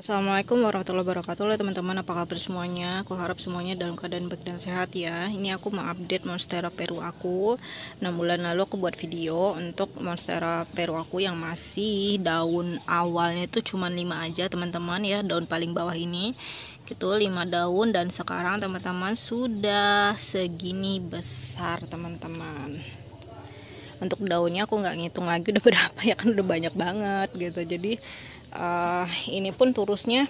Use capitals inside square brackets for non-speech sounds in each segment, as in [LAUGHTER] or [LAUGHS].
Assalamualaikum warahmatullahi wabarakatuh teman-teman apa kabar semuanya aku harap semuanya dalam keadaan baik dan sehat ya ini aku mau update monstera peru aku 6 bulan lalu aku buat video untuk monstera peru aku yang masih daun awalnya itu cuma 5 aja teman-teman ya daun paling bawah ini itu 5 daun dan sekarang teman-teman sudah segini besar teman-teman untuk daunnya aku nggak ngitung lagi udah [LAUGHS] berapa ya kan udah banyak banget gitu jadi uh, ini pun turusnya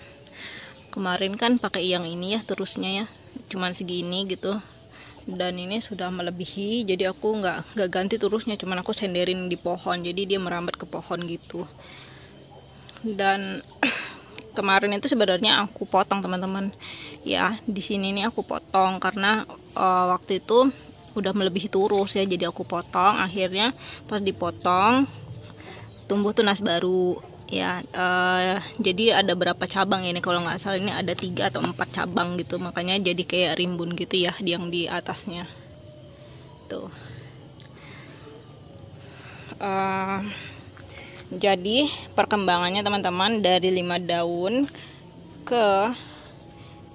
kemarin kan pakai yang ini ya turusnya ya cuman segini gitu dan ini sudah melebihi jadi aku nggak nggak ganti turusnya cuman aku senderin di pohon jadi dia merambat ke pohon gitu dan [CLEARS THROAT] kemarin itu sebenarnya aku potong teman-teman ya di sini ini aku potong karena uh, waktu itu udah melebihi turus ya jadi aku potong akhirnya pas dipotong tumbuh tunas baru ya uh, jadi ada berapa cabang ini kalau nggak salah ini ada tiga atau empat cabang gitu makanya jadi kayak rimbun gitu ya yang di atasnya tuh uh, jadi perkembangannya teman-teman dari lima daun ke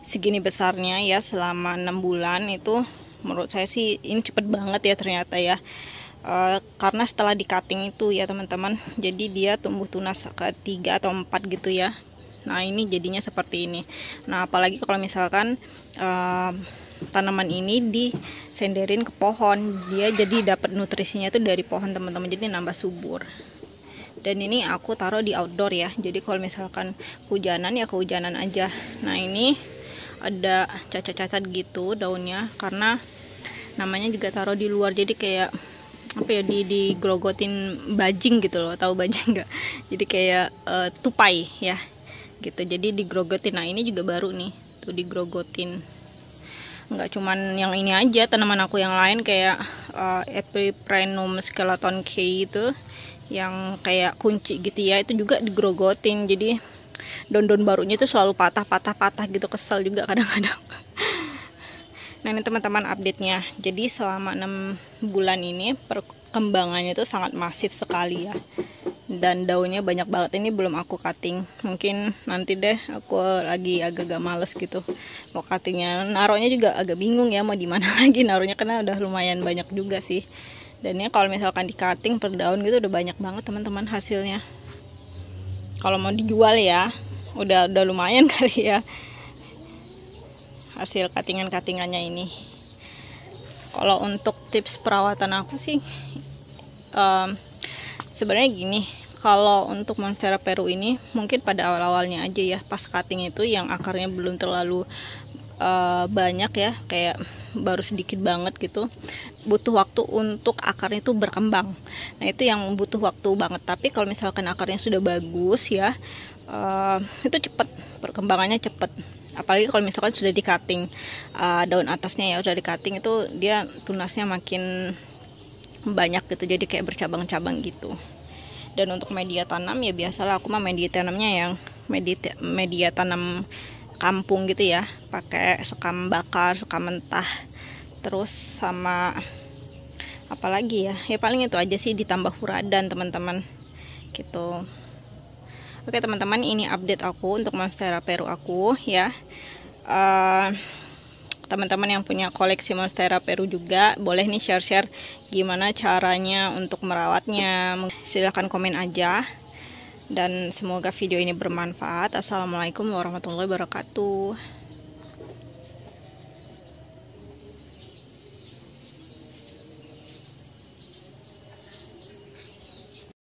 segini besarnya ya selama enam bulan itu menurut saya sih ini cepet banget ya ternyata ya Eh, karena setelah di cutting itu ya teman-teman jadi dia tumbuh tunas ke atau empat gitu ya nah ini jadinya seperti ini nah apalagi kalau misalkan uh, tanaman ini disenderin ke pohon dia jadi dapat nutrisinya itu dari pohon teman-teman jadi nambah subur dan ini aku taruh di outdoor ya jadi kalau misalkan hujanan ya kehujanan aja nah ini ada cacat-cacat gitu daunnya karena namanya juga taruh di luar jadi kayak apa ya di digrogotin bajing gitu loh tahu bajing nggak [LAUGHS] jadi kayak uh, tupai ya gitu jadi digrogotin nah ini juga baru nih tuh digrogotin nggak cuman yang ini aja tanaman aku yang lain kayak uh, epiprenum skeleton key itu yang kayak kunci gitu ya itu juga digrogotin jadi daun-daun barunya itu selalu patah patah patah gitu kesel juga kadang-kadang [LAUGHS] Nah ini teman-teman update-nya. Jadi selama 6 bulan ini perkembangannya itu sangat masif sekali ya. Dan daunnya banyak banget. Ini belum aku cutting. Mungkin nanti deh aku lagi agak-agak males gitu mau cuttingnya. Naruhnya juga agak bingung ya mau dimana [LAUGHS] lagi naruhnya karena udah lumayan banyak juga sih. Dan ini ya, kalau misalkan di cutting per daun gitu udah banyak banget teman-teman hasilnya. Kalau mau dijual ya, udah udah lumayan [LAUGHS] kali ya hasil katingan-katingannya ini kalau untuk tips perawatan aku sih um, sebenarnya gini kalau untuk monstera peru ini mungkin pada awal-awalnya aja ya pas cutting itu yang akarnya belum terlalu uh, banyak ya kayak baru sedikit banget gitu butuh waktu untuk akarnya itu berkembang nah itu yang butuh waktu banget tapi kalau misalkan akarnya sudah bagus ya uh, itu cepet perkembangannya cepet apalagi kalau misalkan sudah di cutting uh, daun atasnya ya sudah di cutting itu dia tunasnya makin banyak gitu jadi kayak bercabang-cabang gitu dan untuk media tanam ya biasalah aku mah media tanamnya yang media media tanam kampung gitu ya pakai sekam bakar sekam mentah terus sama apalagi ya ya paling itu aja sih ditambah furadan teman-teman gitu Oke teman-teman ini update aku untuk monstera peru aku ya eh, teman-teman uh, yang punya koleksi monstera peru juga boleh nih share-share gimana caranya untuk merawatnya silahkan komen aja dan semoga video ini bermanfaat assalamualaikum warahmatullahi wabarakatuh